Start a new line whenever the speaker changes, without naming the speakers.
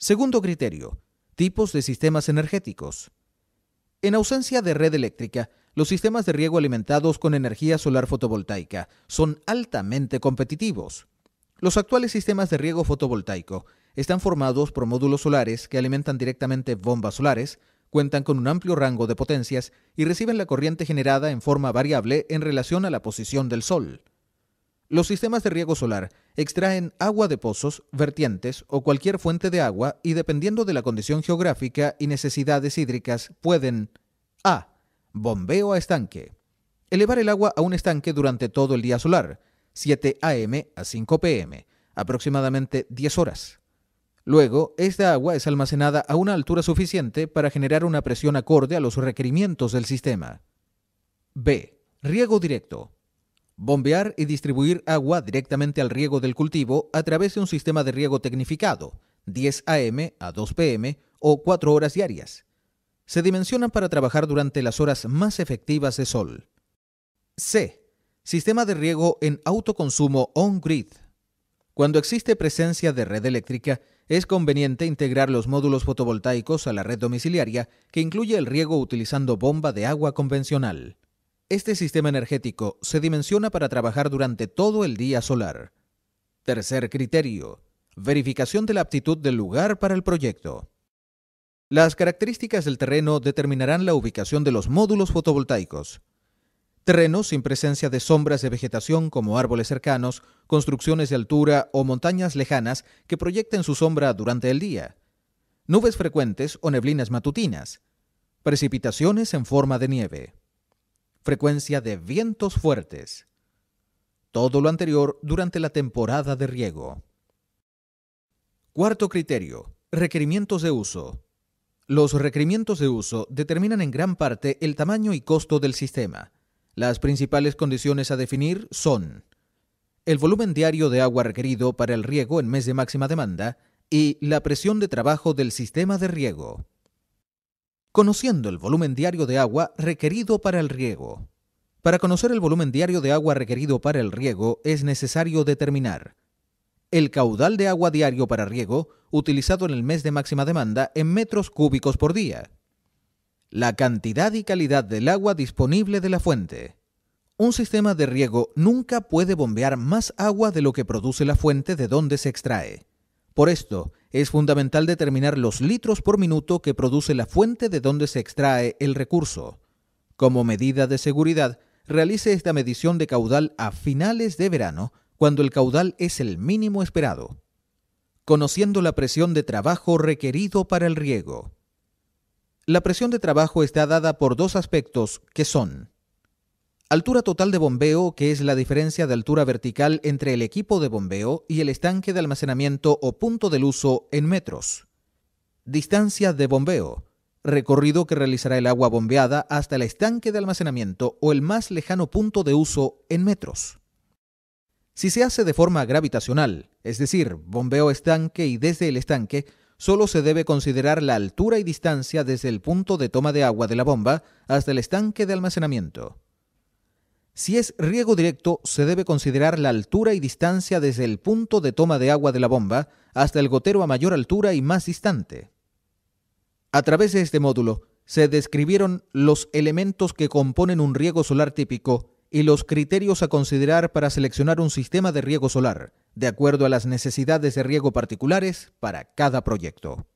Segundo criterio, tipos de sistemas energéticos. En ausencia de red eléctrica, los sistemas de riego alimentados con energía solar fotovoltaica son altamente competitivos. Los actuales sistemas de riego fotovoltaico están formados por módulos solares que alimentan directamente bombas solares, cuentan con un amplio rango de potencias y reciben la corriente generada en forma variable en relación a la posición del sol. Los sistemas de riego solar extraen agua de pozos, vertientes o cualquier fuente de agua y dependiendo de la condición geográfica y necesidades hídricas pueden A. Bombeo a estanque. Elevar el agua a un estanque durante todo el día solar, 7 a.m. a 5 p.m., aproximadamente 10 horas. Luego, esta agua es almacenada a una altura suficiente para generar una presión acorde a los requerimientos del sistema. B. Riego directo. Bombear y distribuir agua directamente al riego del cultivo a través de un sistema de riego tecnificado, 10 a.m. a 2 p.m. o 4 horas diarias. Se dimensionan para trabajar durante las horas más efectivas de sol. C. Sistema de riego en autoconsumo on-grid. Cuando existe presencia de red eléctrica, es conveniente integrar los módulos fotovoltaicos a la red domiciliaria que incluye el riego utilizando bomba de agua convencional. Este sistema energético se dimensiona para trabajar durante todo el día solar. Tercer criterio, verificación de la aptitud del lugar para el proyecto. Las características del terreno determinarán la ubicación de los módulos fotovoltaicos. Terrenos sin presencia de sombras de vegetación como árboles cercanos, construcciones de altura o montañas lejanas que proyecten su sombra durante el día. Nubes frecuentes o neblinas matutinas. Precipitaciones en forma de nieve frecuencia de vientos fuertes. Todo lo anterior durante la temporada de riego. Cuarto criterio. Requerimientos de uso. Los requerimientos de uso determinan en gran parte el tamaño y costo del sistema. Las principales condiciones a definir son el volumen diario de agua requerido para el riego en mes de máxima demanda y la presión de trabajo del sistema de riego conociendo el volumen diario de agua requerido para el riego. Para conocer el volumen diario de agua requerido para el riego es necesario determinar el caudal de agua diario para riego utilizado en el mes de máxima demanda en metros cúbicos por día, la cantidad y calidad del agua disponible de la fuente. Un sistema de riego nunca puede bombear más agua de lo que produce la fuente de donde se extrae. Por esto, es fundamental determinar los litros por minuto que produce la fuente de donde se extrae el recurso. Como medida de seguridad, realice esta medición de caudal a finales de verano, cuando el caudal es el mínimo esperado, conociendo la presión de trabajo requerido para el riego. La presión de trabajo está dada por dos aspectos que son Altura total de bombeo, que es la diferencia de altura vertical entre el equipo de bombeo y el estanque de almacenamiento o punto del uso en metros. Distancia de bombeo, recorrido que realizará el agua bombeada hasta el estanque de almacenamiento o el más lejano punto de uso en metros. Si se hace de forma gravitacional, es decir, bombeo estanque y desde el estanque, solo se debe considerar la altura y distancia desde el punto de toma de agua de la bomba hasta el estanque de almacenamiento. Si es riego directo, se debe considerar la altura y distancia desde el punto de toma de agua de la bomba hasta el gotero a mayor altura y más distante. A través de este módulo se describieron los elementos que componen un riego solar típico y los criterios a considerar para seleccionar un sistema de riego solar, de acuerdo a las necesidades de riego particulares para cada proyecto.